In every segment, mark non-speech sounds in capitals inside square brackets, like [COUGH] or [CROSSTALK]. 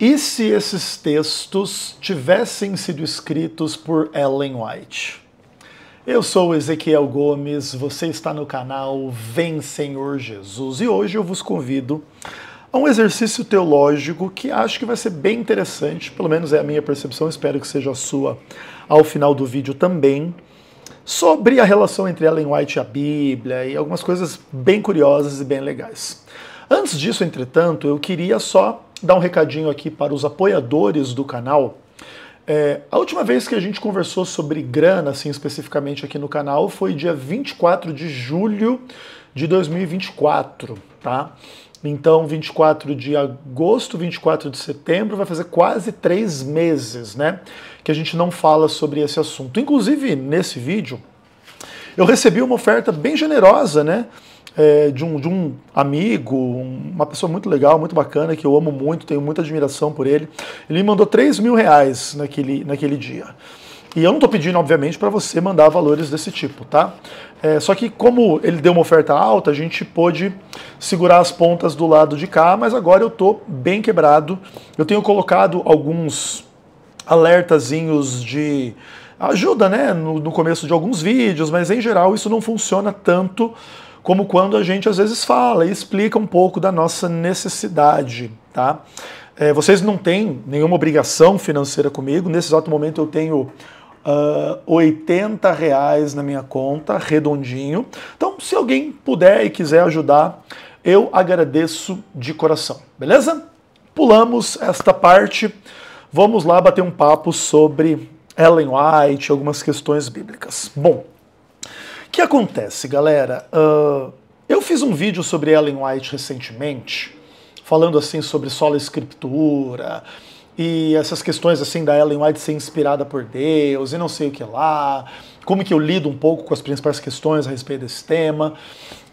E se esses textos tivessem sido escritos por Ellen White? Eu sou Ezequiel Gomes, você está no canal Vem Senhor Jesus e hoje eu vos convido a um exercício teológico que acho que vai ser bem interessante, pelo menos é a minha percepção, espero que seja a sua ao final do vídeo também, sobre a relação entre Ellen White e a Bíblia e algumas coisas bem curiosas e bem legais. Antes disso, entretanto, eu queria só dar um recadinho aqui para os apoiadores do canal. É, a última vez que a gente conversou sobre grana, assim, especificamente aqui no canal, foi dia 24 de julho de 2024, tá? Então, 24 de agosto, 24 de setembro, vai fazer quase três meses, né? Que a gente não fala sobre esse assunto. Inclusive, nesse vídeo, eu recebi uma oferta bem generosa, né? é, de, um, de um amigo, uma pessoa muito legal, muito bacana, que eu amo muito, tenho muita admiração por ele. Ele me mandou 3 mil reais naquele, naquele dia. E eu não estou pedindo, obviamente, para você mandar valores desse tipo, tá? É, só que como ele deu uma oferta alta, a gente pôde segurar as pontas do lado de cá, mas agora eu estou bem quebrado. Eu tenho colocado alguns alertazinhos de ajuda, né, no, no começo de alguns vídeos, mas em geral isso não funciona tanto como quando a gente às vezes fala e explica um pouco da nossa necessidade, tá? É, vocês não têm nenhuma obrigação financeira comigo. Nesse exato momento eu tenho uh, ah, 80 reais na minha conta, redondinho. Então, se alguém puder e quiser ajudar, eu agradeço de coração, beleza? Pulamos esta parte. Vamos lá bater um papo sobre Ellen White, algumas questões bíblicas. Bom, o que acontece, galera? Uh, eu fiz um vídeo sobre Ellen White recentemente, falando assim sobre solo escritura e essas questões assim da Ellen White ser inspirada por Deus e não sei o que lá, como que eu lido um pouco com as principais questões a respeito desse tema.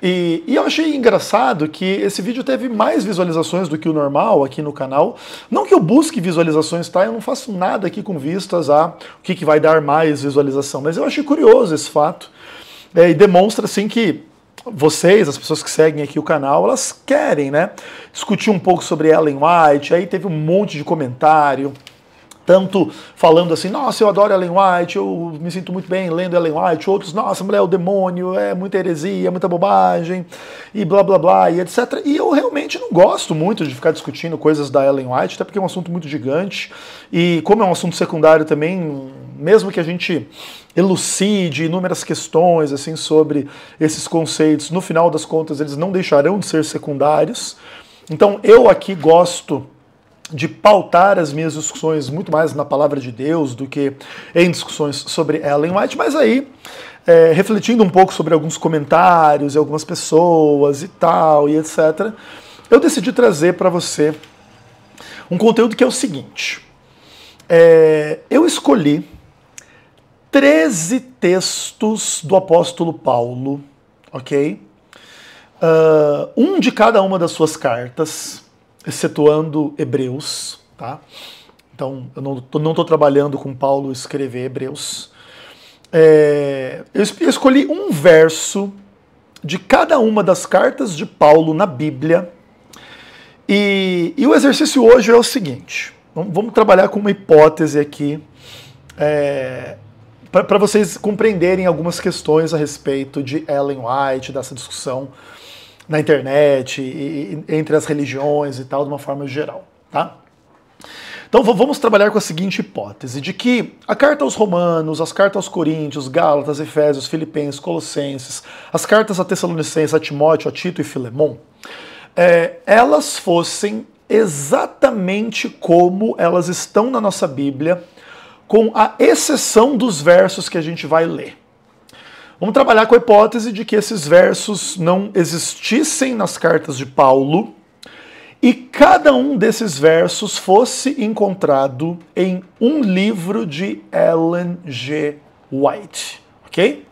E, e, eu achei engraçado que esse vídeo teve mais visualizações do que o normal aqui no canal. Não que eu busque visualizações, tá? Eu não faço nada aqui com vistas a o que, que vai dar mais visualização, mas eu achei curioso esse fato é, e demonstra assim que vocês, as pessoas que seguem aqui o canal, elas querem, né? Discutir um pouco sobre Ellen White, aí teve um monte de comentário. Tanto falando assim, nossa, eu adoro Ellen White, eu me sinto muito bem lendo Ellen White, outros, nossa, mulher é o demônio, é muita heresia, muita bobagem, e blá blá blá, e etc. E eu realmente não gosto muito de ficar discutindo coisas da Ellen White, até porque é um assunto muito gigante, e como é um assunto secundário também, mesmo que a gente elucide inúmeras questões assim sobre esses conceitos, no final das contas eles não deixarão de ser secundários. Então eu aqui gosto de pautar as minhas discussões muito mais na palavra de Deus do que em discussões sobre Ellen White, mas aí, é, refletindo um pouco sobre alguns comentários e algumas pessoas e tal, e etc., eu decidi trazer para você um conteúdo que é o seguinte. É, eu escolhi 13 textos do apóstolo Paulo, ok? Uh, um de cada uma das suas cartas, excetuando Hebreus, tá? Então, eu não estou trabalhando com Paulo escrever Hebreus. É, eu escolhi um verso de cada uma das cartas de Paulo na Bíblia. E, e o exercício hoje é o seguinte: vamos, vamos trabalhar com uma hipótese aqui é, para vocês compreenderem algumas questões a respeito de Ellen White, dessa discussão na internet, e, e, entre as religiões e tal, de uma forma geral, tá? Então vamos trabalhar com a seguinte hipótese: de que a carta aos Romanos, as cartas aos Coríntios, Gálatas, Efésios, Filipenses, Colossenses, as cartas a Tessalonicenses, a Timóteo, a Tito e Filemon, é, elas fossem exatamente como elas estão na nossa Bíblia com a exceção dos versos que a gente vai ler. Vamos trabalhar com a hipótese de que esses versos não existissem nas cartas de Paulo e cada um desses versos fosse encontrado em um livro de Ellen G. White, ok?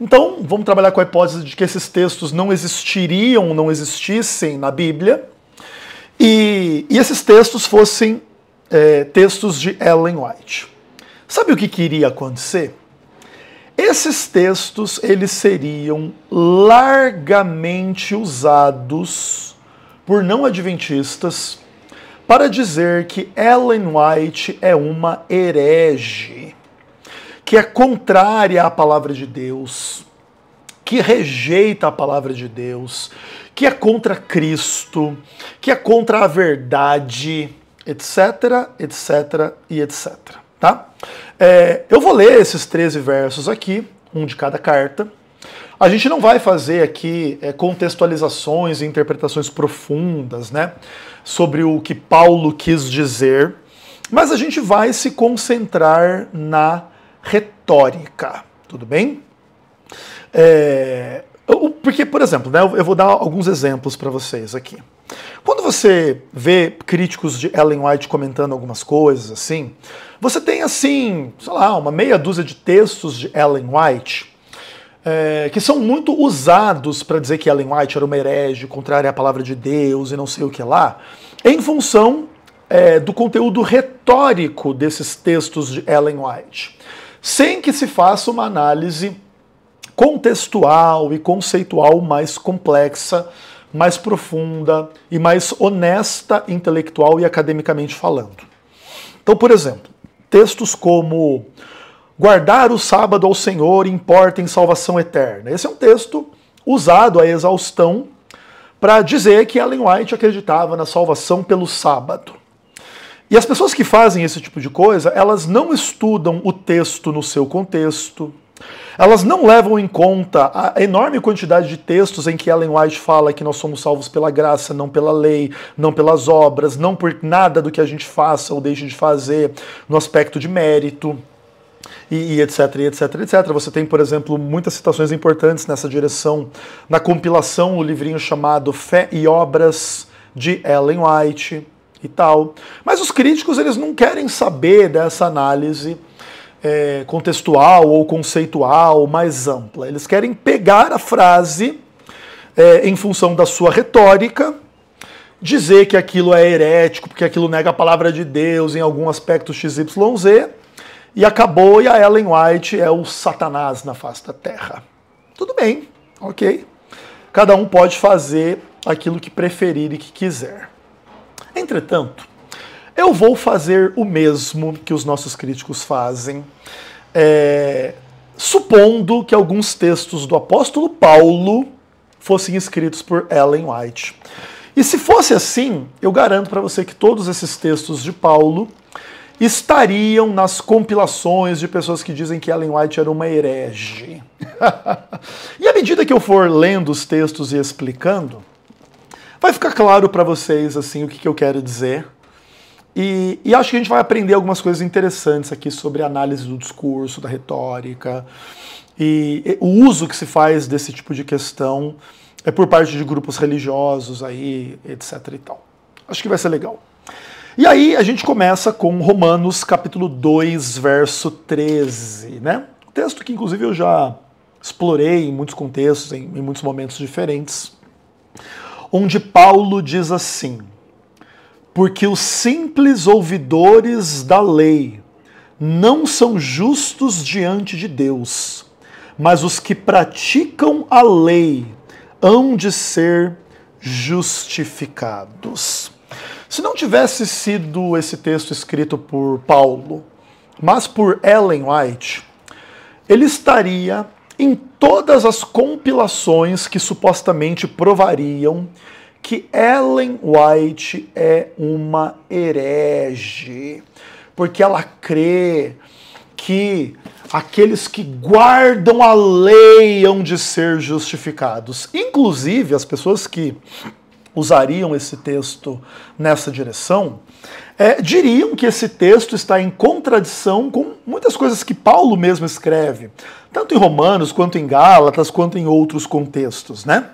Então, vamos trabalhar com a hipótese de que esses textos não existiriam, não existissem na Bíblia, e, e esses textos fossem é, textos de Ellen White. Sabe o que queria acontecer? Esses textos eles seriam largamente usados por não adventistas para dizer que Ellen White é uma herege, que é contrária à palavra de Deus, que rejeita a palavra de Deus, que é contra Cristo, que é contra a verdade etc, etc e etc. Tá? É, eu vou ler esses 13 versos aqui, um de cada carta. A gente não vai fazer aqui é, contextualizações e interpretações profundas né, sobre o que Paulo quis dizer, mas a gente vai se concentrar na retórica, tudo bem? É, porque, por exemplo, né, eu vou dar alguns exemplos para vocês aqui. Quando você vê críticos de Ellen White comentando algumas coisas assim, você tem assim, sei lá, uma meia dúzia de textos de Ellen White é, que são muito usados para dizer que Ellen White era uma herege, contrária à palavra de Deus e não sei o que lá, em função é, do conteúdo retórico desses textos de Ellen White, sem que se faça uma análise contextual e conceitual mais complexa mais profunda e mais honesta intelectual e academicamente falando. Então, por exemplo, textos como Guardar o sábado ao Senhor importa em salvação eterna. Esse é um texto usado à exaustão para dizer que Ellen White acreditava na salvação pelo sábado. E as pessoas que fazem esse tipo de coisa, elas não estudam o texto no seu contexto, elas não levam em conta a enorme quantidade de textos em que Ellen White fala que nós somos salvos pela graça, não pela lei, não pelas obras, não por nada do que a gente faça ou deixe de fazer no aspecto de mérito. E, e, etc, e etc, etc. Você tem, por exemplo, muitas citações importantes nessa direção na compilação, o livrinho chamado Fé e Obras de Ellen White e tal. Mas os críticos eles não querem saber dessa análise é, contextual ou conceitual mais ampla. Eles querem pegar a frase é, em função da sua retórica, dizer que aquilo é herético, porque aquilo nega a palavra de Deus em algum aspecto XYZ, e acabou, e a Ellen White é o Satanás na face da terra. Tudo bem, ok. Cada um pode fazer aquilo que preferir e que quiser. Entretanto, eu vou fazer o mesmo que os nossos críticos fazem, é, supondo que alguns textos do apóstolo Paulo fossem escritos por Ellen White. E se fosse assim, eu garanto para você que todos esses textos de Paulo estariam nas compilações de pessoas que dizem que Ellen White era uma herege. [LAUGHS] e à medida que eu for lendo os textos e explicando, vai ficar claro para vocês assim o que, que eu quero dizer e, e, acho que a gente vai aprender algumas coisas interessantes aqui sobre análise do discurso, da retórica, e, e o uso que se faz desse tipo de questão é por parte de grupos religiosos aí, etc e tal. Acho que vai ser legal. E aí a gente começa com Romanos capítulo 2, verso 13, né? texto que inclusive eu já explorei em muitos contextos, em, em muitos momentos diferentes, onde Paulo diz assim: porque os simples ouvidores da lei não são justos diante de Deus, mas os que praticam a lei hão de ser justificados. Se não tivesse sido esse texto escrito por Paulo, mas por Ellen White, ele estaria em todas as compilações que supostamente provariam que Ellen White é uma herege, porque ela crê que aqueles que guardam a lei hão de ser justificados. Inclusive, as pessoas que usariam esse texto nessa direção é, diriam que esse texto está em contradição com muitas coisas que Paulo mesmo escreve, tanto em Romanos, quanto em Gálatas, quanto em outros contextos, né?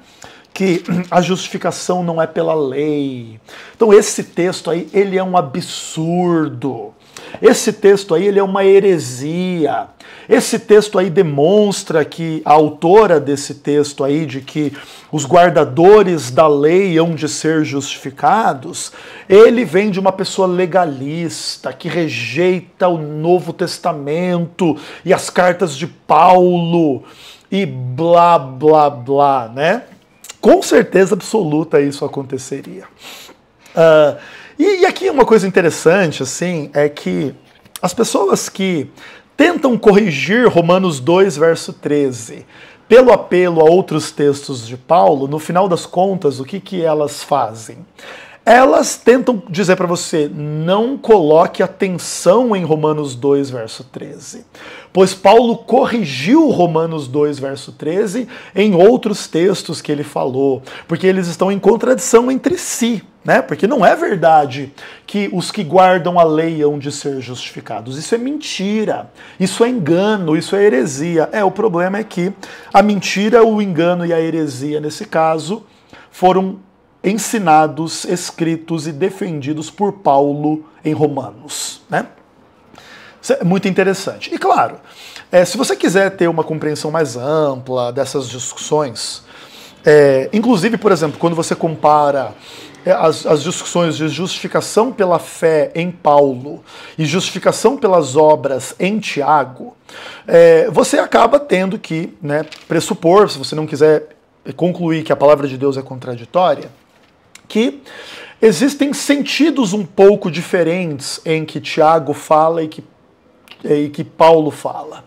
que a justificação não é pela lei. Então esse texto aí, ele é um absurdo. Esse texto aí, ele é uma heresia. Esse texto aí demonstra que a autora desse texto aí de que os guardadores da lei hão de ser justificados, ele vem de uma pessoa legalista que rejeita o Novo Testamento e as cartas de Paulo e blá blá blá, né? com certeza absoluta isso aconteceria. Uh, e, e aqui uma coisa interessante, assim, é que as pessoas que tentam corrigir Romanos 2, verso 13, pelo apelo a outros textos de Paulo, no final das contas, o que, que elas fazem? elas tentam dizer para você: não coloque atenção em Romanos 2, verso 13. Pois Paulo corrigiu Romanos 2, verso 13 em outros textos que ele falou, porque eles estão em contradição entre si. Né? Porque não é verdade que os que guardam a lei hão de ser justificados. Isso é mentira, isso é engano, isso é heresia. É, o problema é que a mentira, o engano e a heresia, nesse caso, foram ensinados, escritos e defendidos por Paulo em Romanos. Né? É muito interessante. E claro, é, se você quiser ter uma compreensão mais ampla dessas discussões, é, inclusive, por exemplo, quando você compara é, as, as, discussões de justificação pela fé em Paulo e justificação pelas obras em Tiago, é, você acaba tendo que né, pressupor, se você não quiser concluir que a palavra de Deus é contraditória, que existem sentidos um pouco diferentes em que Tiago fala e que, e que Paulo fala.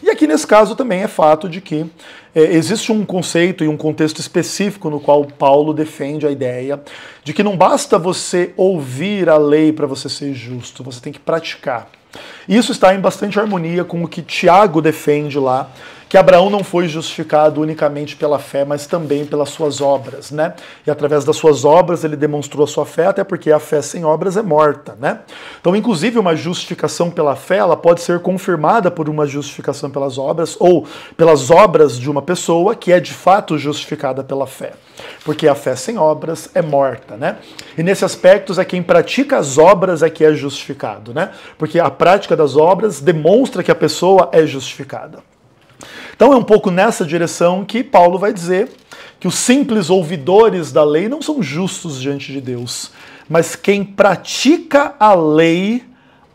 E aqui nesse caso também é fato de que é, existe um conceito e um contexto específico no qual Paulo defende a ideia de que não basta você ouvir a lei para você ser justo, você tem que praticar. Isso está em bastante harmonia com o que Tiago defende lá que Abraão não foi justificado unicamente pela fé, mas também pelas suas obras, né? E através das suas obras ele demonstrou a sua fé, até porque a fé sem obras é morta, né? Então, inclusive, uma justificação pela fé, ela pode ser confirmada por uma justificação pelas obras ou pelas obras de uma pessoa que é de fato justificada pela fé. Porque a fé sem obras é morta, né? E nesse aspecto é quem pratica as obras é que é justificado, né? Porque a prática das obras demonstra que a pessoa é justificada. Então é um pouco nessa direção que Paulo vai dizer que os simples ouvidores da lei não são justos diante de Deus, mas quem pratica a lei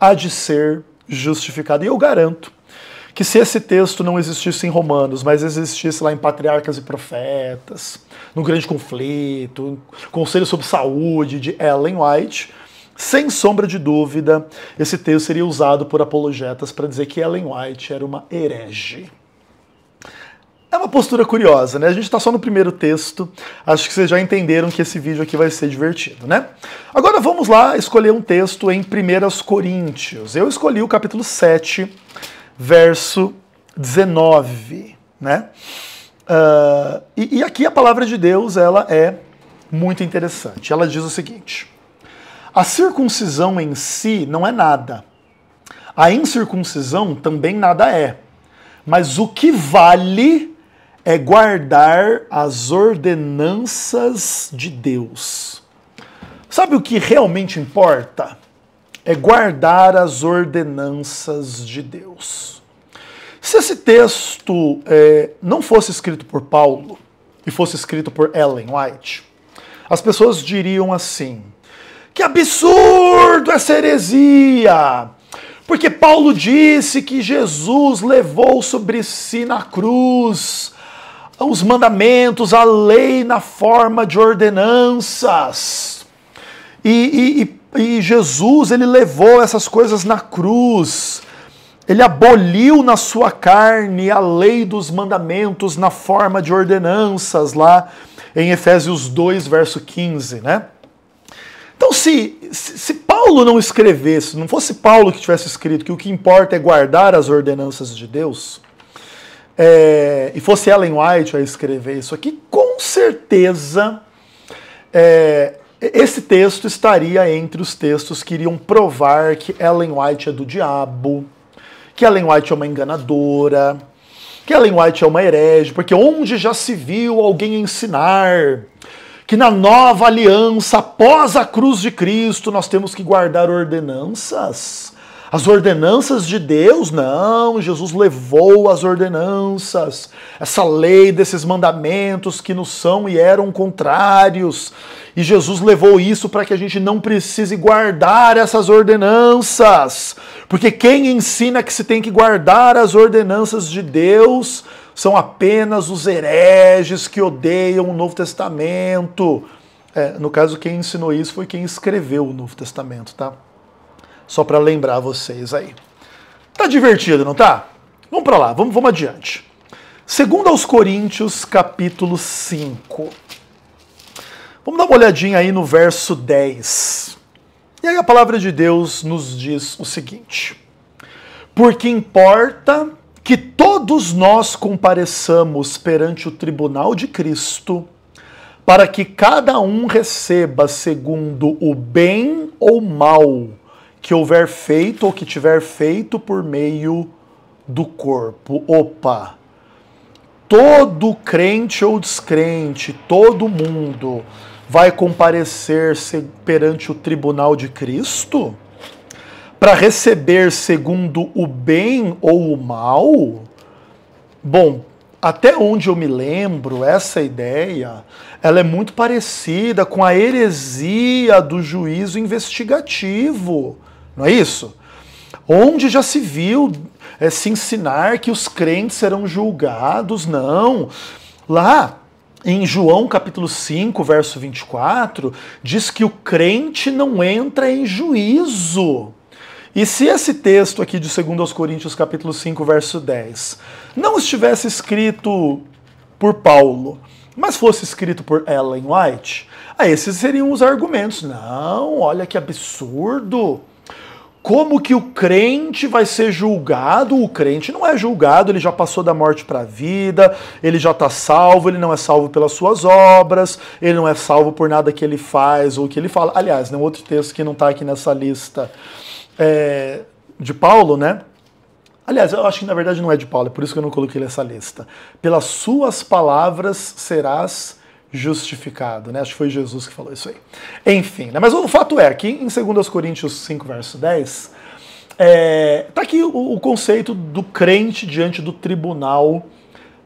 há de ser justificado. E eu garanto que se esse texto não existisse em Romanos, mas existisse lá em Patriarcas e Profetas, no Grande Conflito, Conselho sobre Saúde de Ellen White, sem sombra de dúvida, esse texto seria usado por apologetas para dizer que Ellen White era uma herege. É uma postura curiosa, né? A gente está só no primeiro texto. Acho que vocês já entenderam que esse vídeo aqui vai ser divertido, né? Agora vamos lá escolher um texto em 1 Coríntios. Eu escolhi o capítulo 7, verso 19, né? Uh, e, e aqui a palavra de Deus ela é muito interessante. Ela diz o seguinte: a circuncisão em si não é nada. A incircuncisão também nada é. Mas o que vale é guardar as ordenanças de Deus. Sabe o que realmente importa? É guardar as ordenanças de Deus. Se esse texto é, não fosse escrito por Paulo e fosse escrito por Ellen White, as pessoas diriam assim: que absurdo essa heresia! Porque Paulo disse que Jesus levou sobre si na cruz os mandamentos, a lei na forma de ordenanças. E, e, e, Jesus, ele levou essas coisas na cruz. Ele aboliu na sua carne a lei dos mandamentos na forma de ordenanças, lá em Efésios 2, verso 15, né? Então, se, se, se Paulo não escrevesse, não fosse Paulo que tivesse escrito que o que importa é guardar as ordenanças de Deus, é, e fosse Ellen White a escrever isso aqui, com certeza é, esse texto estaria entre os textos que iriam provar que Ellen White é do diabo, que Ellen White é uma enganadora, que Ellen White é uma herege, porque onde já se viu alguém ensinar que na nova aliança, após a cruz de Cristo, nós temos que guardar ordenanças? As ordenanças de Deus? Não, Jesus levou as ordenanças, essa lei desses mandamentos que nos são e eram contrários. E Jesus levou isso para que a gente não precise guardar essas ordenanças. Porque quem ensina que se tem que guardar as ordenanças de Deus são apenas os hereges que odeiam o Novo Testamento. É, no caso, quem ensinou isso foi quem escreveu o Novo Testamento, tá? só para lembrar vocês aí. Tá divertido, não tá? Vamos para lá, vamos, vamos adiante. Segundo aos Coríntios, capítulo 5. Vamos dar uma olhadinha aí no verso 10. E aí a palavra de Deus nos diz o seguinte: Porque importa que todos nós compareçamos perante o tribunal de Cristo, para que cada um receba segundo o bem ou mal que houver feito ou que tiver feito por meio do corpo. Opa! Todo crente ou descrente, todo mundo vai comparecer perante o tribunal de Cristo para receber segundo o bem ou o mal? Bom, até onde eu me lembro, essa ideia, ela é muito parecida com a heresia do juízo investigativo não é isso? Onde já se viu é, se ensinar que os crentes serão julgados? Não. Lá em João capítulo 5, verso 24, diz que o crente não entra em juízo. E se esse texto aqui de 2 Coríntios capítulo 5, verso 10, não estivesse escrito por Paulo, mas fosse escrito por Ellen White, aí esses seriam os argumentos. Não, olha que absurdo como que o crente vai ser julgado? O crente não é julgado, ele já passou da morte para a vida, ele já está salvo, ele não é salvo pelas suas obras, ele não é salvo por nada que ele faz ou que ele fala. Aliás, né, um outro texto que não está aqui nessa lista é, de Paulo, né? Aliás, eu acho que na verdade não é de Paulo, é por isso que eu não coloquei nessa lista. Pelas suas palavras serás justificado, né? Acho que foi Jesus que falou isso aí. Enfim, né? mas o fato é que em 2 Coríntios 5, verso 10, é, tá aqui o, o conceito do crente diante do tribunal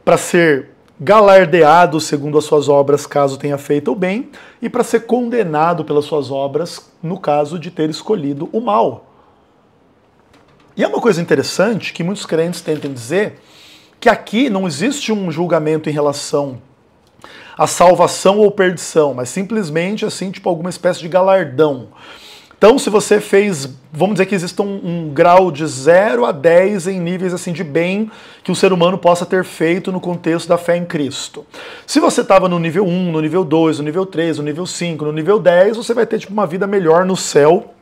para ser galardeado segundo as suas obras, caso tenha feito o bem, e para ser condenado pelas suas obras, no caso de ter escolhido o mal. E é uma coisa interessante que muitos crentes tentam dizer que aqui não existe um julgamento em relação a salvação ou perdição, mas simplesmente assim, tipo alguma espécie de galardão. Então, se você fez, vamos dizer que exista um, um, grau de 0 a 10 em níveis assim de bem que o ser humano possa ter feito no contexto da fé em Cristo. Se você estava no nível 1, no nível 2, no nível 3, no nível 5, no nível 10, você vai ter tipo uma vida melhor no céu,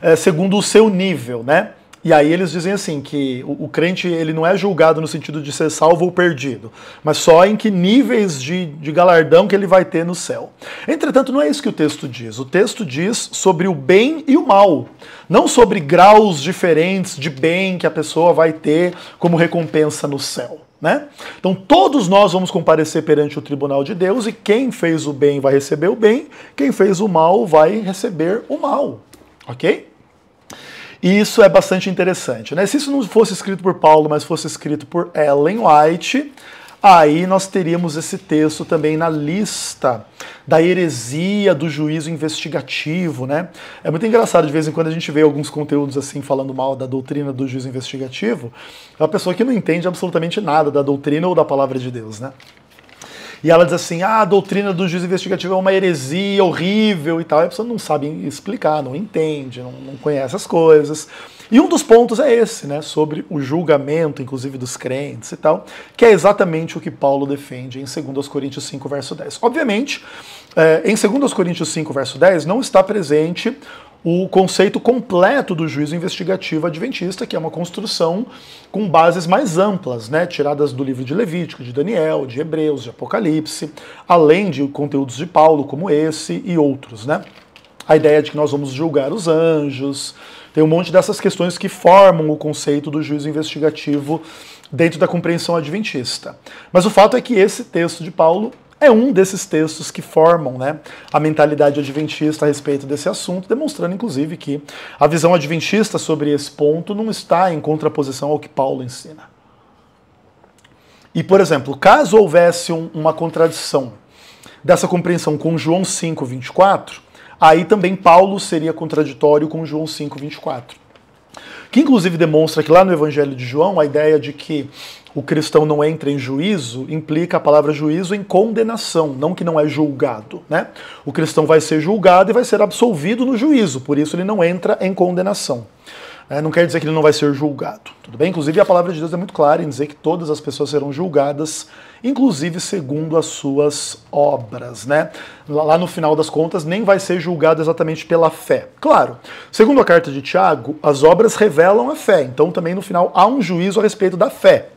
é, segundo o seu nível, né? E aí eles dizem assim que o, o, crente ele não é julgado no sentido de ser salvo ou perdido, mas só em que níveis de, de galardão que ele vai ter no céu. Entretanto, não é isso que o texto diz. O texto diz sobre o bem e o mal, não sobre graus diferentes de bem que a pessoa vai ter como recompensa no céu. Né? Então todos nós vamos comparecer perante o tribunal de Deus e quem fez o bem vai receber o bem, quem fez o mal vai receber o mal, ok? E isso é bastante interessante. Né? Se isso não fosse escrito por Paulo, mas fosse escrito por Ellen White, aí nós teríamos esse texto também na lista da heresia do juízo investigativo, né? É muito engraçado, de vez em quando a gente vê alguns conteúdos assim falando mal da doutrina do juízo investigativo, é uma pessoa que não entende absolutamente nada da doutrina ou da palavra de Deus, né? E ela diz assim: ah, a doutrina do juiz investigativo é uma heresia horrível e tal. E a pessoa não sabe explicar, não entende, não, não conhece as coisas. E um dos pontos é esse, né, sobre o julgamento, inclusive dos crentes e tal, que é exatamente o que Paulo defende em 2 Coríntios 5, verso 10. Obviamente, eh, em 2 Coríntios 5, verso 10, não está presente o conceito completo do juízo investigativo adventista, que é uma construção com bases mais amplas, né, tiradas do livro de Levítico, de Daniel, de Hebreus, de Apocalipse, além de conteúdos de Paulo, como esse e outros. Né? A ideia de que nós vamos julgar os anjos, tem um monte dessas questões que formam o conceito do juízo investigativo dentro da compreensão adventista. Mas o fato é que esse texto de Paulo é um desses textos que formam né, a mentalidade adventista a respeito desse assunto, demonstrando inclusive que a visão adventista sobre esse ponto não está em contraposição ao que Paulo ensina. E, por exemplo, caso houvesse um, uma contradição dessa compreensão com João 5, 24, aí também Paulo seria contraditório com João 5, 24. Que inclusive demonstra que lá no Evangelho de João a ideia de que o cristão não entra em juízo, implica a palavra juízo em condenação, não que não é julgado. Né? O cristão vai ser julgado e vai ser absolvido no juízo, por isso ele não entra em condenação. É, não quer dizer que ele não vai ser julgado, tudo bem? Inclusive a palavra de Deus é muito clara em dizer que todas as pessoas serão julgadas, inclusive segundo as suas obras, né? Lá no final das contas nem vai ser julgado exatamente pela fé. Claro, segundo a carta de Tiago, as obras revelam a fé, então também no final há um juízo a respeito da fé.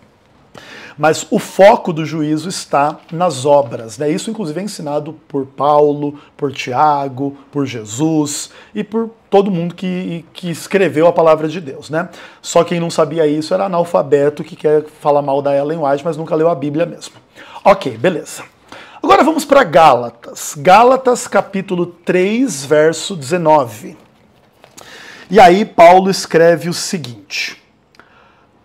Mas o foco do juízo está nas obras. Né? Isso, inclusive, é ensinado por Paulo, por Tiago, por Jesus e por todo mundo que, que escreveu a palavra de Deus. Né? Só quem não sabia isso era analfabeto que quer falar mal da Ellen White, mas nunca leu a Bíblia mesmo. Ok, beleza. Agora vamos para Gálatas. Gálatas, capítulo 3, verso 19. E aí, Paulo escreve o seguinte.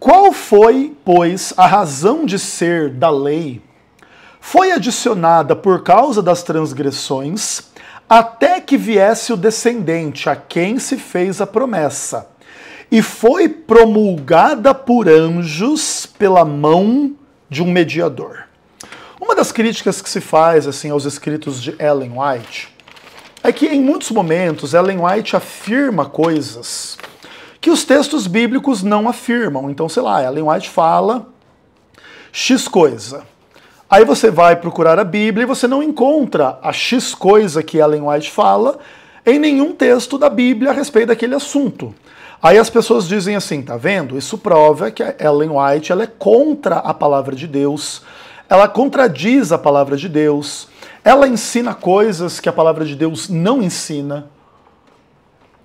Qual foi, pois, a razão de ser da lei? Foi adicionada por causa das transgressões, até que viesse o descendente a quem se fez a promessa, e foi promulgada por anjos pela mão de um mediador. Uma das críticas que se faz assim aos escritos de Ellen White é que em muitos momentos Ellen White afirma coisas que os textos bíblicos não afirmam. Então, sei lá, Ellen White fala X coisa. Aí você vai procurar a Bíblia e você não encontra a X coisa que Ellen White fala em nenhum texto da Bíblia a respeito daquele assunto. Aí as pessoas dizem assim, tá vendo? Isso prova que a Ellen White ela é contra a palavra de Deus, ela contradiz a palavra de Deus, ela ensina coisas que a palavra de Deus não ensina.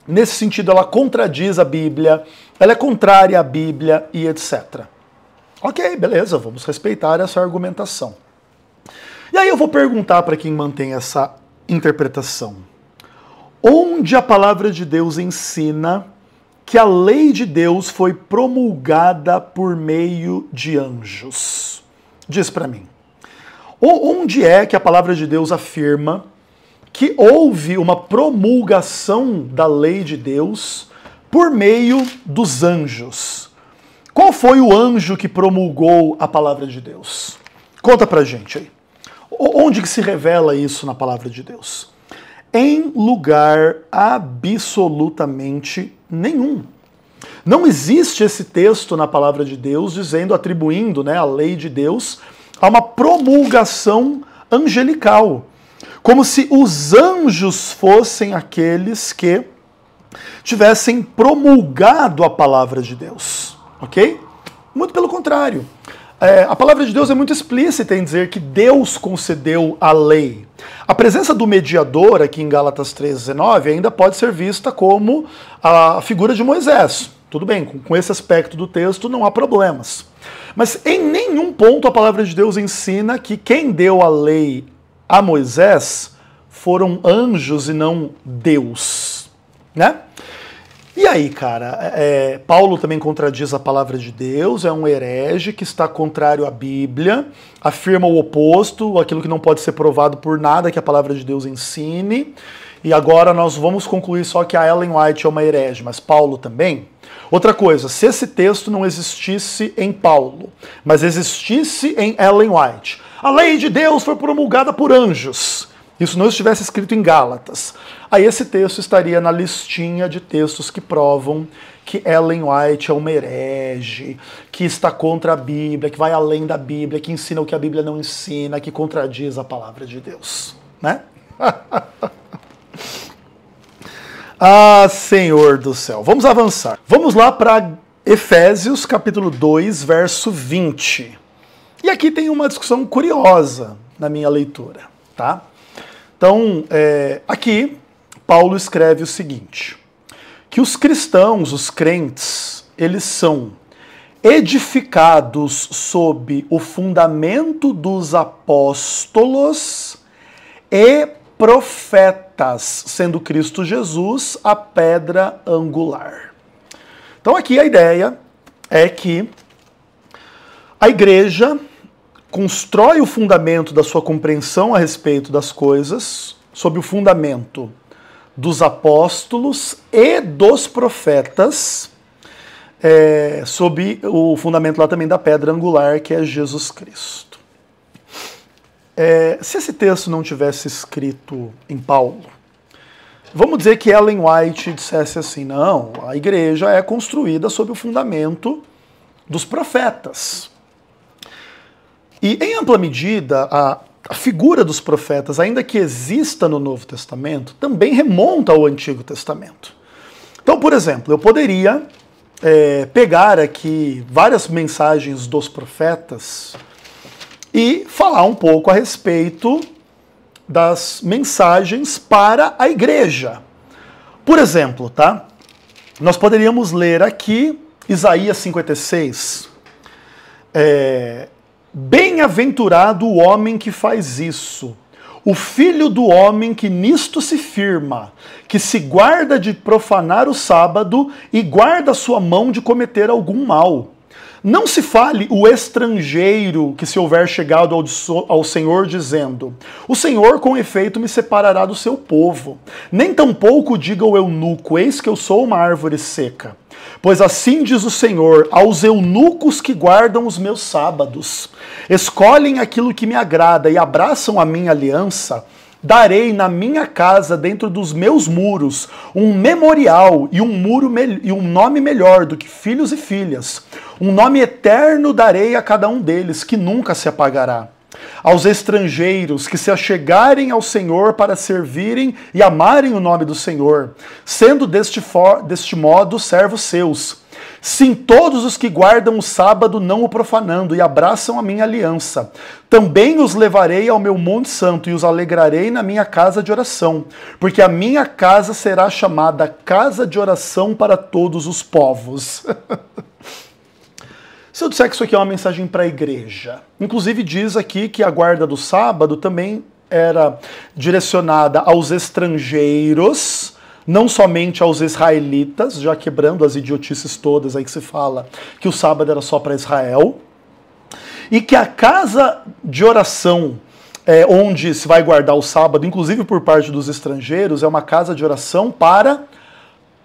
Nesse sentido, ela contradiz a Bíblia, ela é contrária à Bíblia e etc. Ok, beleza, vamos respeitar essa argumentação. E aí eu vou perguntar para quem mantém essa interpretação: onde a palavra de Deus ensina que a lei de Deus foi promulgada por meio de anjos? Diz para mim. Onde é que a palavra de Deus afirma que houve uma promulgação da lei de Deus por meio dos anjos. Qual foi o anjo que promulgou a palavra de Deus? Conta pra gente aí. Onde que se revela isso na palavra de Deus? Em lugar absolutamente nenhum. Não existe esse texto na palavra de Deus dizendo, atribuindo né, a lei de Deus a uma promulgação angelical como se os anjos fossem aqueles que tivessem promulgado a palavra de Deus, ok? Muito pelo contrário. É, a palavra de Deus é muito explícita em dizer que Deus concedeu a lei. A presença do mediador aqui em Gálatas 3,19 ainda pode ser vista como a figura de Moisés. Tudo bem, com, com esse aspecto do texto não há problemas. Mas em nenhum ponto a palavra de Deus ensina que quem deu a lei a Moisés foram anjos e não Deus, né? E aí, cara, é, Paulo também contradiz a palavra de Deus, é um herege que está contrário à Bíblia, afirma o oposto, aquilo que não pode ser provado por nada que a palavra de Deus ensine. E agora nós vamos concluir só que a Ellen White é uma herege, mas Paulo também. Outra coisa, se esse texto não existisse em Paulo, mas existisse em Ellen White, a lei de Deus foi promulgada por anjos. Isso não estivesse escrito em Gálatas. Aí esse texto estaria na listinha de textos que provam que Ellen White é uma herege, que está contra a Bíblia, que vai além da Bíblia, que ensina o que a Bíblia não ensina, que contradiz a palavra de Deus, né? [LAUGHS] ah, Senhor do céu. Vamos avançar. Vamos lá para Efésios capítulo 2, verso 20. E aqui tem uma discussão curiosa na minha leitura, tá? Então, é, aqui, Paulo escreve o seguinte: que os cristãos, os crentes, eles são edificados sob o fundamento dos apóstolos e profetas, sendo Cristo Jesus a pedra angular. Então, aqui a ideia é que a igreja constrói o fundamento da sua compreensão a respeito das coisas sob o fundamento dos apóstolos e dos profetas, é, sob o fundamento lá também da pedra angular, que é Jesus Cristo. É, se esse texto não tivesse escrito em Paulo, vamos dizer que Ellen White dissesse assim: não, a igreja é construída sob o fundamento dos profetas. E em ampla medida, a a figura dos profetas, ainda que exista no Novo Testamento, também remonta ao Antigo Testamento. Então, por exemplo, eu poderia é, pegar aqui várias mensagens dos profetas e falar um pouco a respeito das mensagens para a igreja. Por exemplo, tá? Nós poderíamos ler aqui Isaías 56. É, Bem-aventurado o homem que faz isso, o filho do homem que nisto se firma, que se guarda de profanar o sábado e guarda sua mão de cometer algum mal. Não se fale o estrangeiro que se houver chegado ao, Senhor dizendo: O Senhor com efeito me separará do seu povo. Nem tampouco diga o eunuco: Eis que eu sou uma árvore seca. Pois assim diz o Senhor aos eunucos que guardam os meus sábados, escolhem aquilo que me agrada e abraçam a minha aliança darei na minha casa, dentro dos meus muros, um memorial e um muro e um nome melhor do que filhos e filhas. Um nome eterno darei a cada um deles, que nunca se apagará. Aos estrangeiros que se achegarem ao Senhor para servirem e amarem o nome do Senhor, sendo deste, deste modo servos seus Sim, todos os que guardam o sábado não o profanando e abraçam a minha aliança. Também os levarei ao meu monte santo e os alegrarei na minha casa de oração, porque a minha casa será chamada casa de oração para todos os povos. [LAUGHS] Se eu disser que isso aqui é uma mensagem para a igreja, inclusive diz aqui que a guarda do sábado também era direcionada aos estrangeiros não somente aos israelitas, já quebrando as idiotices todas aí que se fala que o sábado era só para Israel, e que a casa de oração é, onde se vai guardar o sábado, inclusive por parte dos estrangeiros, é uma casa de oração para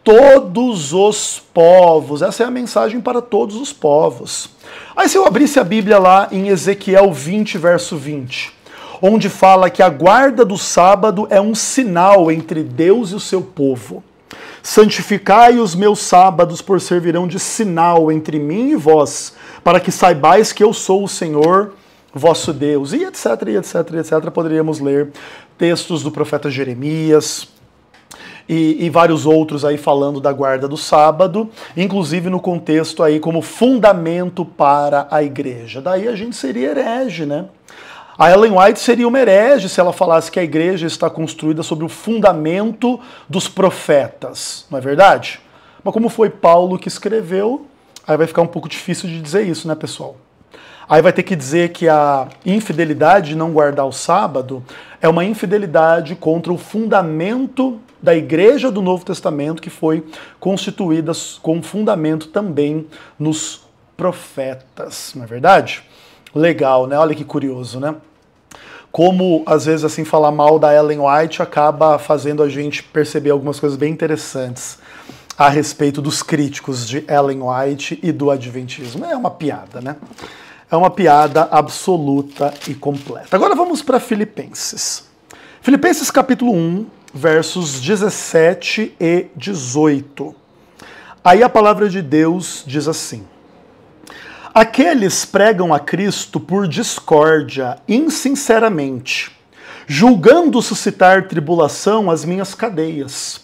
todos os povos. Essa é a mensagem para todos os povos. Aí se eu abrisse a Bíblia lá em Ezequiel 20, verso 20, onde fala que a guarda do sábado é um sinal entre Deus e o seu povo. Santificai os meus sábados, por servirão de sinal entre mim e vós, para que saibais que eu sou o Senhor vosso Deus, e etc, e etc, e etc. Poderíamos ler textos do profeta Jeremias, e, e, vários outros aí falando da guarda do sábado, inclusive no contexto aí como fundamento para a igreja. Daí a gente seria herege, né? A Ellen White seria uma herege se ela falasse que a igreja está construída sobre o fundamento dos profetas, não é verdade? Mas como foi Paulo que escreveu, aí vai ficar um pouco difícil de dizer isso, né, pessoal? Aí vai ter que dizer que a infidelidade de não guardar o sábado é uma infidelidade contra o fundamento da igreja do Novo Testamento, que foi constituída com fundamento também nos profetas, não é verdade? Legal, né? Olha que curioso, né? como às vezes assim falar mal da Ellen White acaba fazendo a gente perceber algumas coisas bem interessantes a respeito dos críticos de Ellen White e do Adventismo. É uma piada, né? É uma piada absoluta e completa. Agora vamos para Filipenses. Filipenses capítulo 1, versos 17 e 18. Aí a palavra de Deus diz assim: Aqueles pregam a Cristo por discórdia, insinceramente, julgando suscitar tribulação às minhas cadeias.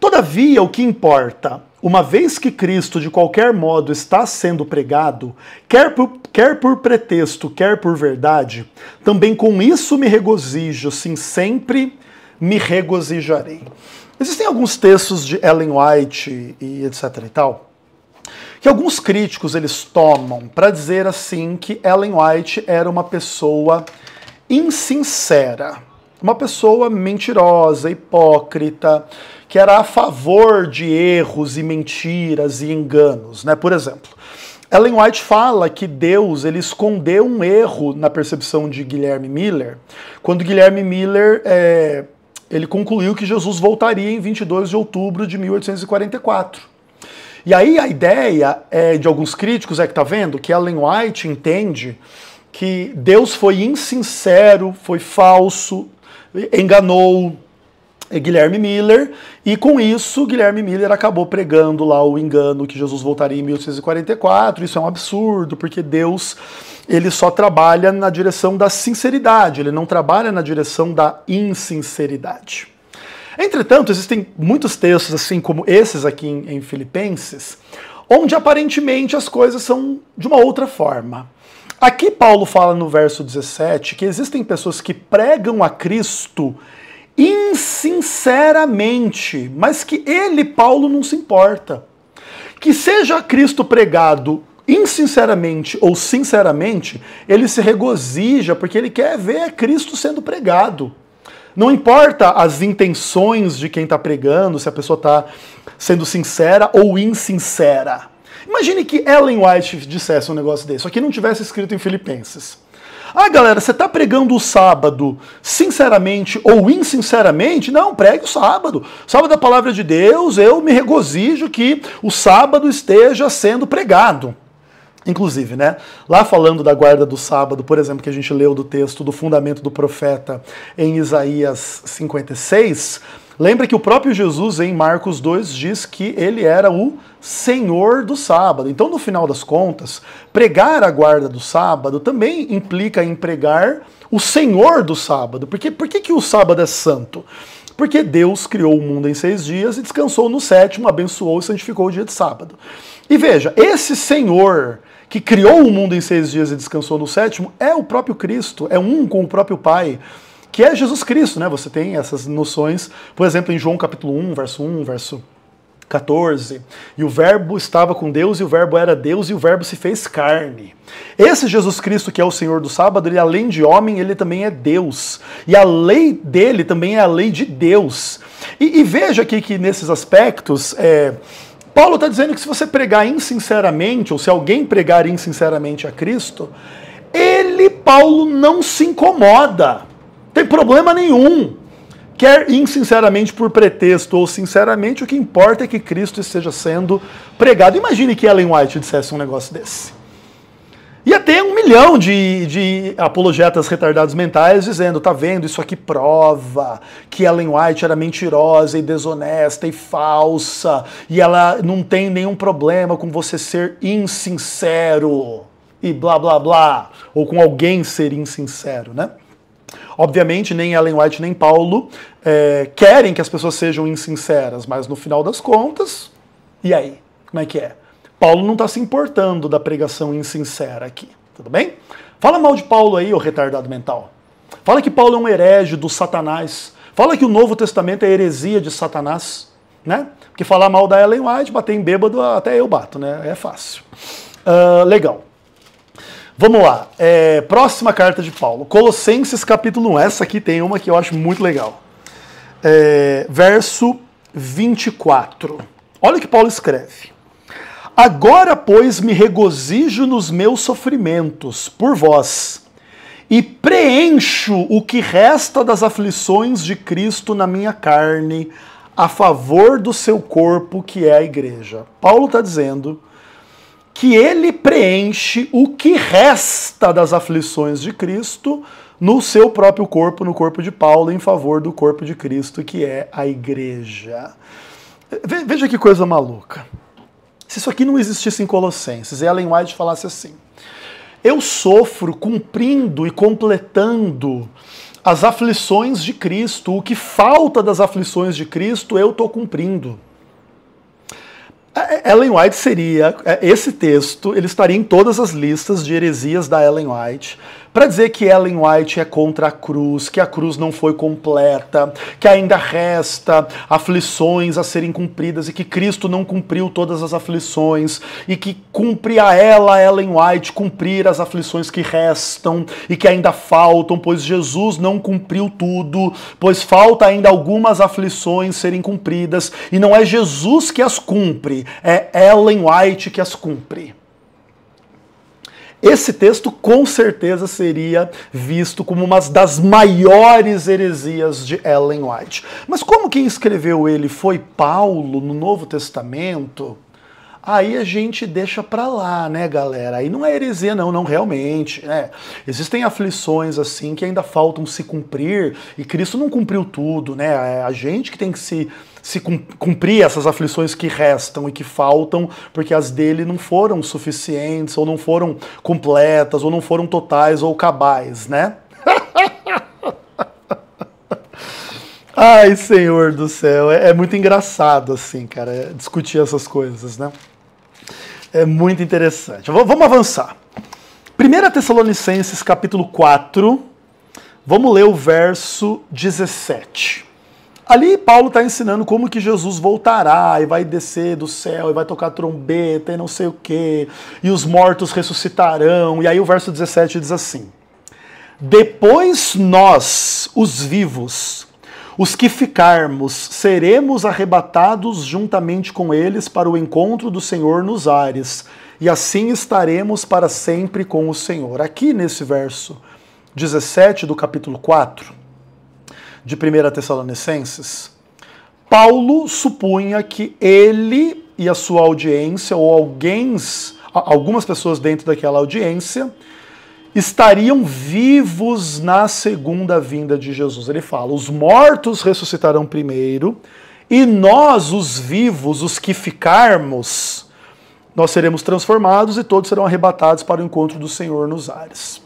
Todavia, o que importa, uma vez que Cristo de qualquer modo está sendo pregado, quer por, quer por pretexto, quer por verdade, também com isso me regozijo, sim, sempre me regozijarei. Existem alguns textos de Ellen White e etc e tal que alguns críticos eles tomam para dizer assim que Ellen White era uma pessoa insincera, uma pessoa mentirosa, hipócrita, que era a favor de erros e mentiras e enganos, né? Por exemplo, Ellen White fala que Deus ele escondeu um erro na percepção de Guilherme Miller, quando Guilherme Miller é, ele concluiu que Jesus voltaria em 22 de outubro de 1844. E aí a ideia é, de alguns críticos é que tá vendo que Ellen White entende que Deus foi insincero, foi falso, enganou eh, Guilherme Miller, e com isso Guilherme Miller acabou pregando lá o engano que Jesus voltaria em 1844. Isso é um absurdo, porque Deus ele só trabalha na direção da sinceridade, ele não trabalha na direção da insinceridade. Entretanto, existem muitos textos, assim como esses aqui em, em Filipenses, onde aparentemente as coisas são de uma outra forma. Aqui Paulo fala no verso 17 que existem pessoas que pregam a Cristo insinceramente, mas que ele, Paulo, não se importa. Que seja Cristo pregado insinceramente ou sinceramente, ele se regozija porque ele quer ver Cristo sendo pregado. Não importa as intenções de quem está pregando, se a pessoa está sendo sincera ou insincera. Imagine que Ellen White dissesse um negócio desse, só que não tivesse escrito em Filipenses. Ah, galera, você está pregando o sábado sinceramente ou insinceramente? Não, pregue o sábado. Sábado é a palavra de Deus, eu me regozijo que o sábado esteja sendo pregado. Inclusive, né? Lá falando da guarda do sábado, por exemplo, que a gente leu do texto do fundamento do profeta em Isaías 56, lembra que o próprio Jesus em Marcos 2 diz que ele era o Senhor do sábado. Então, no final das contas, pregar a guarda do sábado também implica em pregar o Senhor do sábado. Porque por que, que o sábado é santo? Porque Deus criou o mundo em seis dias e descansou no sétimo, abençoou e santificou o dia de sábado. E veja, esse Senhor que criou o mundo em seis dias e descansou no sétimo é o próprio Cristo, é um com o próprio Pai que é Jesus Cristo, né? Você tem essas noções, por exemplo, em João capítulo 1, verso 1, verso 14. E o Verbo estava com Deus, e o Verbo era Deus, e o Verbo se fez carne. Esse Jesus Cristo, que é o Senhor do sábado, ele além de homem, ele também é Deus. E a lei dele também é a lei de Deus. E, e veja aqui que nesses aspectos. É, Paulo está dizendo que se você pregar insinceramente, ou se alguém pregar insinceramente a Cristo, ele, Paulo, não se incomoda. Tem problema nenhum. Quer insinceramente por pretexto ou sinceramente, o que importa é que Cristo esteja sendo pregado. Imagine que Ellen White dissesse um negócio desse. Ia ter um milhão de, de apologetas retardados mentais dizendo: tá vendo, isso aqui prova que Ellen White era mentirosa e desonesta e falsa, e ela não tem nenhum problema com você ser insincero e blá blá blá, ou com alguém ser insincero, né? Obviamente, nem Ellen White nem Paulo é, querem que as pessoas sejam insinceras, mas no final das contas, e aí? Como é que é? Paulo não está se importando da pregação insincera aqui, tudo bem? Fala mal de Paulo aí, o retardado mental. Fala que Paulo é um herege do Satanás. Fala que o Novo Testamento é heresia de Satanás, né? Porque falar mal da Ellen White, bater em bêbado, até eu bato, né? É fácil. Uh, legal. Vamos lá. É, próxima carta de Paulo. Colossenses capítulo 1. Essa aqui tem uma que eu acho muito legal. É, verso 24. Olha o que Paulo escreve. Agora, pois, me regozijo nos meus sofrimentos por vós e preencho o que resta das aflições de Cristo na minha carne a favor do seu corpo, que é a igreja. Paulo está dizendo que ele preenche o que resta das aflições de Cristo no seu próprio corpo, no corpo de Paulo, em favor do corpo de Cristo, que é a igreja. Veja que coisa maluca. Se isso aqui não existisse em Colossenses, Ellen White falasse assim: Eu sofro cumprindo e completando as aflições de Cristo, o que falta das aflições de Cristo eu estou cumprindo. É, é, Ellen White seria, é, esse texto, ele estaria em todas as listas de heresias da Ellen White, para dizer que Ellen White é contra a cruz, que a cruz não foi completa, que ainda resta aflições a serem cumpridas e que Cristo não cumpriu todas as aflições e que cumpre a ela, Ellen White, cumprir as aflições que restam e que ainda faltam, pois Jesus não cumpriu tudo, pois falta ainda algumas aflições serem cumpridas e não é Jesus que as cumpre, é Ellen White que as cumpre. Esse texto com certeza seria visto como uma das maiores heresias de Ellen White. Mas como quem escreveu ele foi Paulo no Novo Testamento, aí a gente deixa para lá, né, galera? Aí não é heresia, não, não realmente. Né? Existem aflições assim que ainda faltam se cumprir e Cristo não cumpriu tudo, né? É a gente que tem que se se cumprir essas aflições que restam e que faltam, porque as dele não foram suficientes, ou não foram completas, ou não foram totais ou cabais, né? [LAUGHS] Ai, Senhor do céu, é, é muito engraçado, assim, cara, é, discutir essas coisas, né? É muito interessante. V vamos avançar. 1 Tessalonicenses, capítulo 4, vamos ler o verso 17. Ali Paulo está ensinando como que Jesus voltará e vai descer do céu e vai tocar trombeta e não sei o quê, e os mortos ressuscitarão. E aí o verso 17 diz assim: Depois nós, os vivos, os que ficarmos, seremos arrebatados juntamente com eles para o encontro do Senhor nos ares, e assim estaremos para sempre com o Senhor. Aqui nesse verso 17 do capítulo 4 de 1 Tessalonicenses, Paulo supunha que ele e a sua audiência, ou alguém, algumas pessoas dentro daquela audiência, estariam vivos na segunda vinda de Jesus. Ele fala: os mortos ressuscitarão primeiro, e nós, os vivos, os que ficarmos, nós seremos transformados e todos serão arrebatados para o encontro do Senhor nos ares.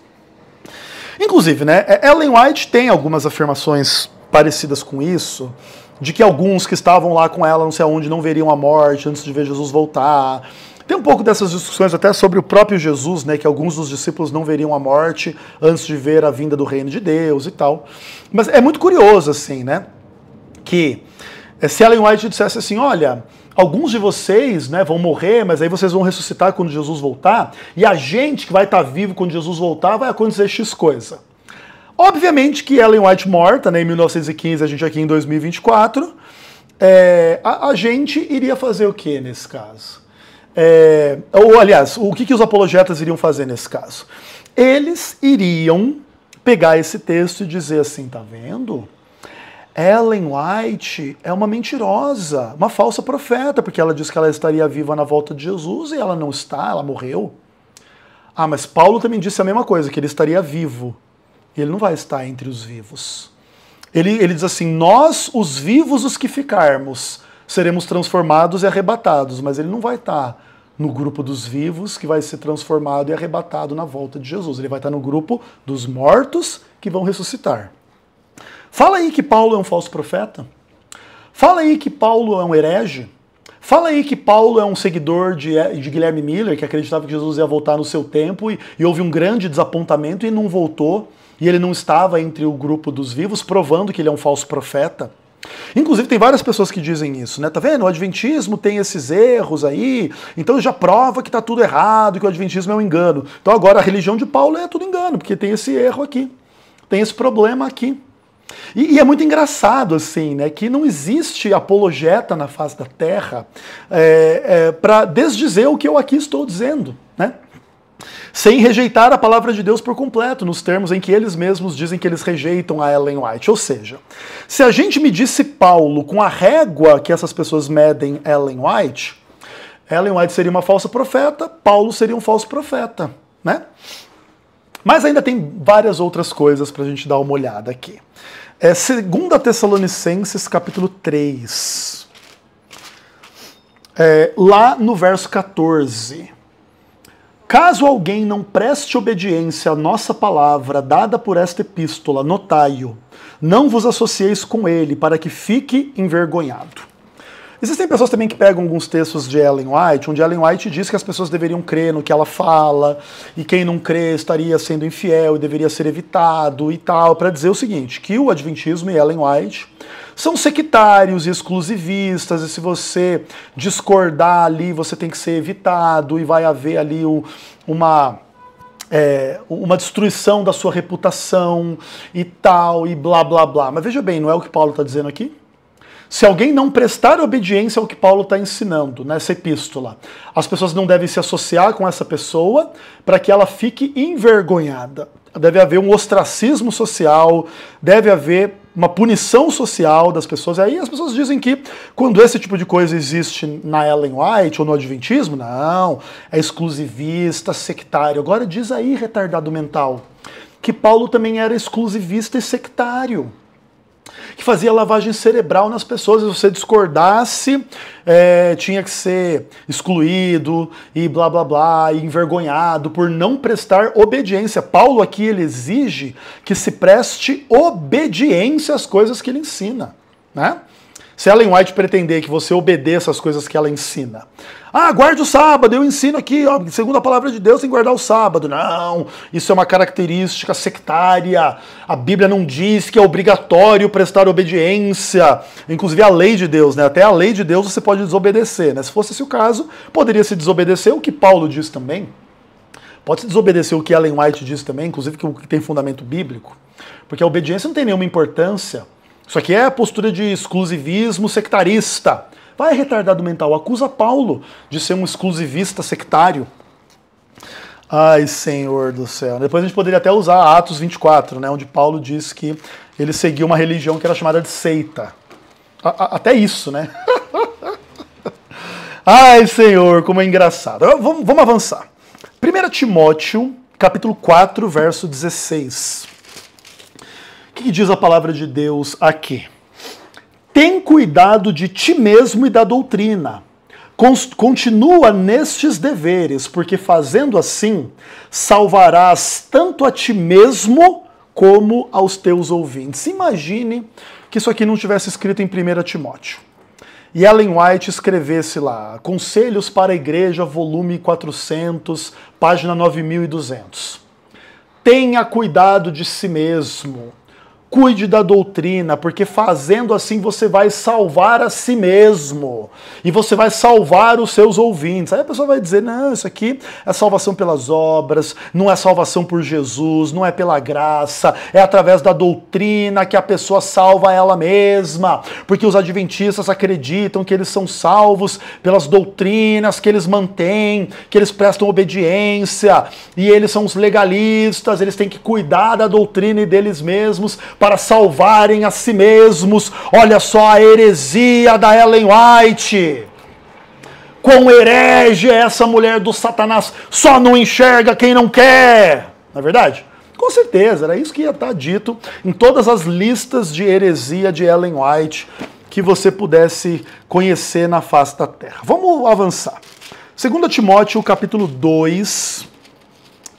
Inclusive, né, é, Ellen White tem algumas afirmações parecidas com isso, de que alguns que estavam lá com ela não sei aonde não veriam a morte antes de ver Jesus voltar. Tem um pouco dessas discussões até sobre o próprio Jesus, né, que alguns dos discípulos não veriam a morte antes de ver a vinda do reino de Deus e tal. Mas é muito curioso assim, né, que eh, se Ellen White dissesse assim, olha, alguns de vocês né, vão morrer, mas aí vocês vão ressuscitar quando Jesus voltar, e a gente que vai estar vivo quando Jesus voltar vai acontecer X coisa. Obviamente que Ellen White morta, né, em 1915, a gente aqui em 2024, é, a, a, gente iria fazer o que nesse caso? É, ou, aliás, o que, que os apologetas iriam fazer nesse caso? Eles iriam pegar esse texto e dizer assim, tá vendo? Ellen White é uma mentirosa, uma falsa profeta, porque ela diz que ela estaria viva na volta de Jesus e ela não está, ela morreu. Ah, mas Paulo também disse a mesma coisa, que ele estaria vivo. Ele não vai estar entre os vivos. Ele, ele diz assim: Nós, os vivos, os que ficarmos, seremos transformados e arrebatados, mas ele não vai estar no grupo dos vivos que vai ser transformado e arrebatado na volta de Jesus. Ele vai estar no grupo dos mortos que vão ressuscitar. Fala aí que Paulo é um falso profeta. Fala aí que Paulo é um herege. Fala aí que Paulo é um seguidor de, de Guilherme Miller, que acreditava que Jesus ia voltar no seu tempo e, e houve um grande desapontamento e não voltou, e ele não estava entre o grupo dos vivos, provando que ele é um falso profeta. Inclusive, tem várias pessoas que dizem isso, né? Tá vendo? O Adventismo tem esses erros aí, então já prova que tá tudo errado, que o Adventismo é um engano. Então agora a religião de Paulo é tudo engano, porque tem esse erro aqui, tem esse problema aqui. E, e, é muito engraçado, assim, né, que não existe apologeta na face da Terra é, é, para desdizer o que eu aqui estou dizendo, né? Sem rejeitar a palavra de Deus por completo, nos termos em que eles mesmos dizem que eles rejeitam a Ellen White. Ou seja, se a gente medisse Paulo com a régua que essas pessoas medem Ellen White, Ellen White seria uma falsa profeta, Paulo seria um falso profeta, né? Mas ainda tem várias outras coisas para a gente dar uma olhada aqui. É 2 Tessalonicenses, capítulo 3. É, lá no verso 14. Caso alguém não preste obediência à nossa palavra dada por esta epístola, notai-o. Não vos associeis com ele, para que fique envergonhado. Existem pessoas também que pegam alguns textos de Ellen White, onde Ellen White diz que as pessoas deveriam crer no que ela fala, e quem não crê estaria sendo infiel e deveria ser evitado e tal, para dizer o seguinte: que o Adventismo e Ellen White são sectários e exclusivistas, e se você discordar ali, você tem que ser evitado, e vai haver ali o, uma. É, uma destruição da sua reputação e tal, e blá blá blá. Mas veja bem, não é o que Paulo está dizendo aqui? Se alguém não prestar obediência ao que Paulo está ensinando nessa epístola, as pessoas não devem se associar com essa pessoa para que ela fique envergonhada. Deve haver um ostracismo social, deve haver uma punição social das pessoas. E aí as pessoas dizem que quando esse tipo de coisa existe na Ellen White ou no Adventismo, não, é exclusivista, sectário. Agora diz aí, retardado mental, que Paulo também era exclusivista e sectário que fazia lavagem cerebral nas pessoas. Se você discordasse, é, tinha que ser excluído e blá blá blá, e envergonhado por não prestar obediência. Paulo aqui ele exige que se preste obediência às coisas que ele ensina. Né? Se Ellen White pretender que você obedeça as coisas que ela ensina, ah, guarde o sábado, eu ensino aqui, ó, segundo a palavra de Deus, tem que guardar o sábado. Não, isso é uma característica sectária. A Bíblia não diz que é obrigatório prestar obediência. Inclusive a lei de Deus, né? Até a lei de Deus você pode desobedecer, né? Se fosse esse o caso, poderia se desobedecer, o que Paulo diz também. Pode se desobedecer o que Ellen White diz também, inclusive que tem fundamento bíblico, porque a obediência não tem nenhuma importância isso aqui é postura de exclusivismo sectarista. Vai retardado mental. Acusa Paulo de ser um exclusivista sectário. Ai, Senhor do céu. Depois a gente poderia até usar Atos 24, né, onde Paulo diz que ele seguia uma religião que era chamada de seita. A, a, até isso, né? [LAUGHS] Ai, Senhor, como é engraçado. Vamos, vamos avançar. 1 Timóteo, capítulo 4, verso 16 que diz a palavra de Deus aqui? Tem cuidado de ti mesmo e da doutrina. Continua nestes deveres, porque fazendo assim, salvarás tanto a ti mesmo como aos teus ouvintes. Imagine que isso aqui não tivesse escrito em 1 Timóteo. E Ellen White escrevesse lá: Conselhos para a Igreja, volume 400, página 9200. Tenha cuidado de si mesmo Cuide da doutrina, porque fazendo assim você vai salvar a si mesmo e você vai salvar os seus ouvintes. Aí a pessoa vai dizer: não, isso aqui é salvação pelas obras, não é salvação por Jesus, não é pela graça, é através da doutrina que a pessoa salva ela mesma. Porque os adventistas acreditam que eles são salvos pelas doutrinas que eles mantêm, que eles prestam obediência e eles são os legalistas, eles têm que cuidar da doutrina e deles mesmos para salvarem a si mesmos. Olha só a heresia da Ellen White. Quão herege é essa mulher do Satanás? Só não enxerga quem não quer. Na é verdade? Com certeza, era isso que ia estar dito em todas as listas de heresia de Ellen White que você pudesse conhecer na face da terra. Vamos avançar. 2 Timóteo capítulo 2,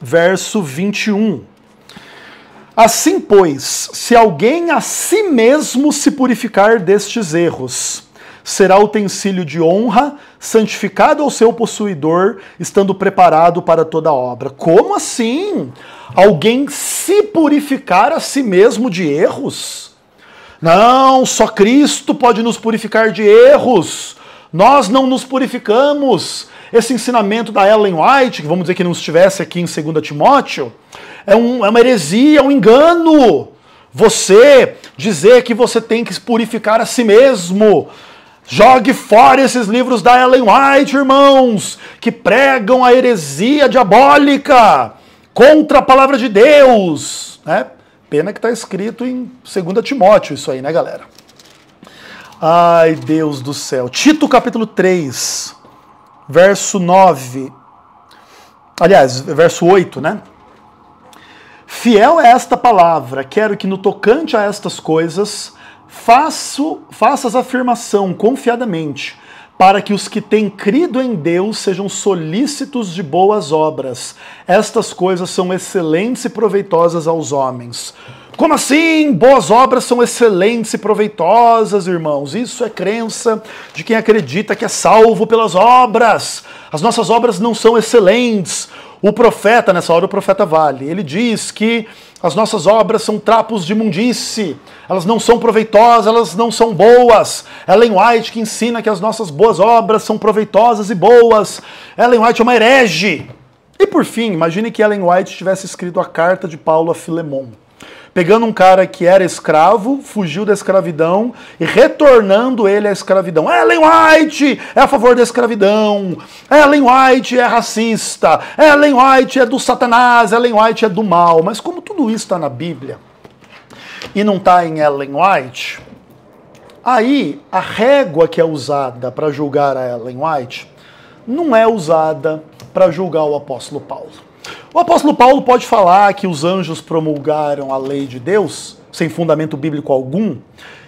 verso 21. Assim, pois, se alguém a si mesmo se purificar destes erros, será utensílio de honra, santificado ao seu possuidor, estando preparado para toda obra. Como assim? Alguém se purificar a si mesmo de erros? Não, só Cristo pode nos purificar de erros. Nós não nos purificamos. Esse ensinamento da Ellen White, que vamos dizer que não estivesse aqui em 2 Timóteo, é, um, é uma heresia, é um engano. Você dizer que você tem que se purificar a si mesmo. Jogue fora esses livros da Ellen White, irmãos, que pregam a heresia diabólica contra a palavra de Deus. Né? Pena que está escrito em 2 Timóteo, isso aí, né, galera? Ai, Deus do céu. Tito capítulo 3 verso 9. Aliás, verso 8, né? Fiel é esta palavra, quero que no tocante a estas coisas faço, faças afirmação confiadamente, para que os que têm crido em Deus sejam solícitos de boas obras. Estas coisas são excelentes e proveitosas aos homens. Como assim? Boas obras são excelentes e proveitosas, irmãos. Isso é crença de quem acredita que é salvo pelas obras. As nossas obras não são excelentes. O profeta, nessa hora, o profeta Vale, ele diz que as nossas obras são trapos de mundice, elas não são proveitosas, elas não são boas. Ellen White que ensina que as nossas boas obras são proveitosas e boas. Ellen White é uma herege. E por fim, imagine que Ellen White tivesse escrito a carta de Paulo a Filemon pegando um cara que era escravo, fugiu da escravidão e retornando ele à escravidão. Ellen White é a favor da escravidão. Ellen White é racista. Ellen White é do Satanás. Ellen White é do mal. Mas como tudo isso está na Bíblia e não está em Ellen White, aí a régua que é usada para julgar a Ellen White não é usada para julgar o apóstolo Paulo. O apóstolo Paulo pode falar que os anjos promulgaram a lei de Deus, sem fundamento bíblico algum,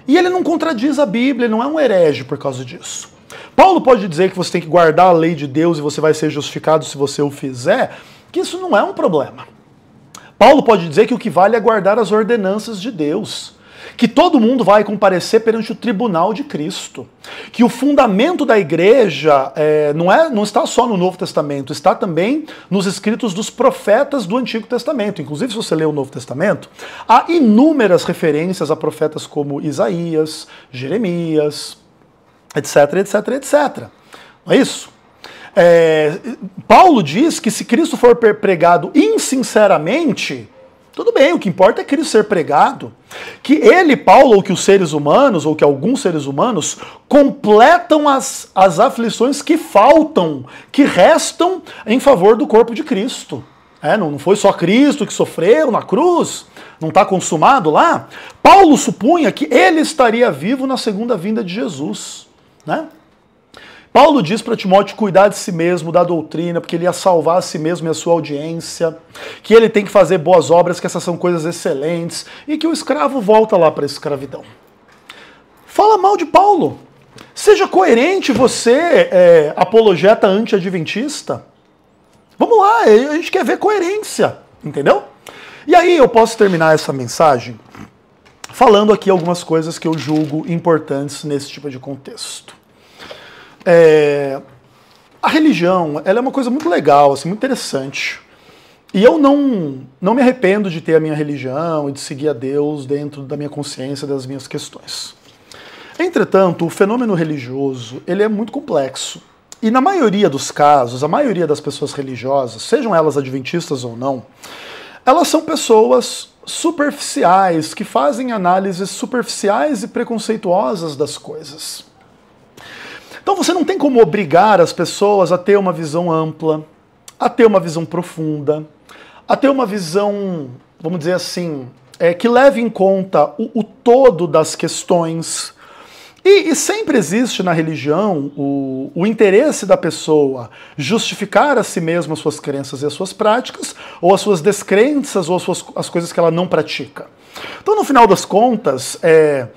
e ele não contradiz a Bíblia, ele não é um herege por causa disso. Paulo pode dizer que você tem que guardar a lei de Deus e você vai ser justificado se você o fizer, que isso não é um problema. Paulo pode dizer que o que vale é guardar as ordenanças de Deus que todo mundo vai comparecer perante o tribunal de Cristo, que o fundamento da igreja é, não, é, não está só no Novo Testamento, está também nos escritos dos profetas do Antigo Testamento. Inclusive, se você lê o Novo Testamento, há inúmeras referências a profetas como Isaías, Jeremias, etc, etc, etc. Não é isso? É, Paulo diz que se Cristo for pregado insinceramente, tudo bem, o que importa é Cristo ser pregado. Que ele, Paulo, ou que os seres humanos, ou que alguns seres humanos, completam as, as aflições que faltam, que restam em favor do corpo de Cristo. É, não, não foi só Cristo que sofreu na cruz, não está consumado lá. Paulo supunha que ele estaria vivo na segunda vinda de Jesus. Né? Paulo diz para Timóteo cuidar de si mesmo, da doutrina, porque ele ia salvar a si mesmo e a sua audiência, que ele tem que fazer boas obras, que essas são coisas excelentes, e que o escravo volta lá para a escravidão. Fala mal de Paulo. Seja coerente você, é, apologeta anti-adventista. Vamos lá, a gente quer ver coerência, entendeu? E aí eu posso terminar essa mensagem falando aqui algumas coisas que eu julgo importantes nesse tipo de contexto é, a religião ela é uma coisa muito legal, assim, muito interessante. E eu não, não me arrependo de ter a minha religião e de seguir a Deus dentro da minha consciência, das minhas questões. Entretanto, o fenômeno religioso ele é muito complexo. E na maioria dos casos, a maioria das pessoas religiosas, sejam elas adventistas ou não, elas são pessoas superficiais que fazem análises superficiais e preconceituosas das coisas. Então você não tem como obrigar as pessoas a ter uma visão ampla, a ter uma visão profunda, a ter uma visão, vamos dizer assim, é, que leve em conta o, o todo das questões. E, e, sempre existe na religião o, o interesse da pessoa justificar a si mesma as suas crenças e as suas práticas, ou as suas descrenças, ou as, suas, as coisas que ela não pratica. Então, no final das contas, é,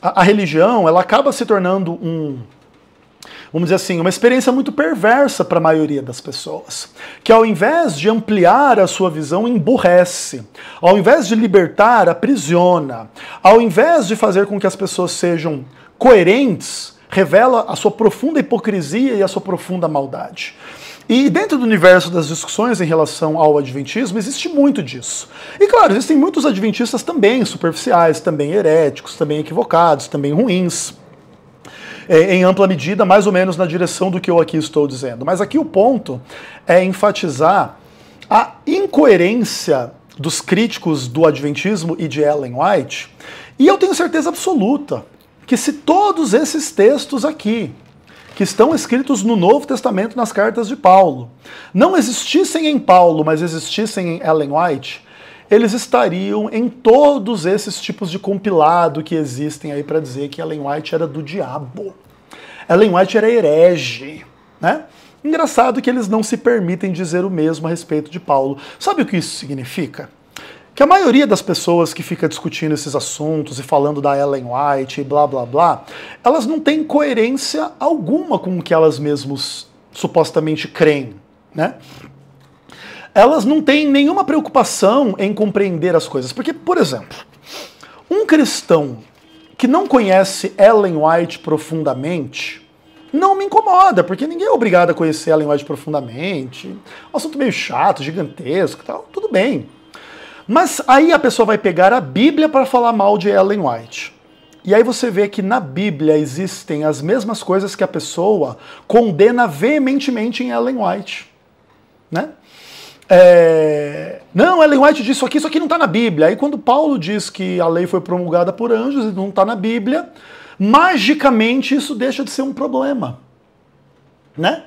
a, a religião ela acaba se tornando um, vamos dizer assim, uma experiência muito perversa para a maioria das pessoas, que ao invés de ampliar a sua visão, emburrece, ao invés de libertar, aprisiona, ao invés de fazer com que as pessoas sejam coerentes, revela a sua profunda hipocrisia e a sua profunda maldade. E dentro do universo das discussões em relação ao adventismo, existe muito disso. E claro, existem muitos adventistas também superficiais, também heréticos, também equivocados, também ruins. É, em ampla medida, mais ou menos na direção do que eu aqui estou dizendo. Mas aqui o ponto é enfatizar a incoerência dos críticos do Adventismo e de Ellen White. E eu tenho certeza absoluta que se todos esses textos aqui, que estão escritos no Novo Testamento nas cartas de Paulo, não existissem em Paulo, mas existissem em Ellen White, eles estariam em todos esses tipos de compilado que existem aí para dizer que Ellen White era do diabo. Ellen White era herege, né? Engraçado que eles não se permitem dizer o mesmo a respeito de Paulo. Sabe o que isso significa? Que a maioria das pessoas que fica discutindo esses assuntos e falando da Ellen White e blá blá blá, elas não têm coerência alguma com o que elas mesmas supostamente creem, né? elas não têm nenhuma preocupação em compreender as coisas. Porque, por exemplo, um cristão que não conhece Ellen White profundamente não me incomoda, porque ninguém é obrigado a conhecer Ellen White profundamente. Um assunto meio chato, gigantesco, tal, tudo bem. Mas aí a pessoa vai pegar a Bíblia para falar mal de Ellen White. E aí você vê que na Bíblia existem as mesmas coisas que a pessoa condena veementemente em Ellen White, né? É... Não, Ellen White disse isso aqui, isso aqui não está na Bíblia. Aí quando Paulo diz que a lei foi promulgada por anjos e não está na Bíblia, magicamente isso deixa de ser um problema. Né?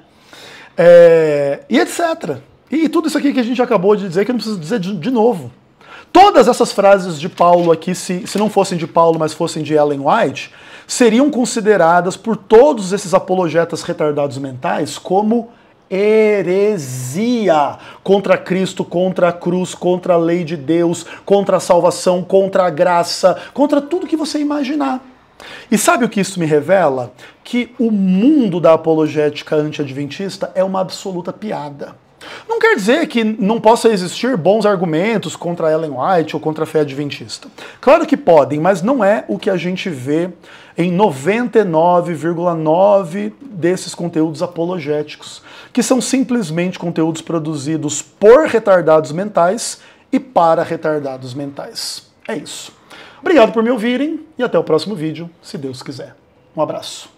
É... E etc. E tudo isso aqui que a gente acabou de dizer, que eu não preciso dizer de novo. Todas essas frases de Paulo aqui, se, se não fossem de Paulo, mas fossem de Ellen White, seriam consideradas por todos esses apologetas retardados mentais como heresia contra Cristo, contra a cruz, contra a lei de Deus, contra a salvação, contra a graça, contra tudo que você imaginar. E sabe o que isso me revela? Que o mundo da apologética anti-adventista é uma absoluta piada. Não quer dizer que não possa existir bons argumentos contra Ellen White ou contra a fé adventista. Claro que podem, mas não é o que a gente vê em 99,9 desses conteúdos apologéticos que são simplesmente conteúdos produzidos por retardados mentais e para retardados mentais. É isso. Obrigado por me ouvirem e até o próximo vídeo, se Deus quiser. Um abraço.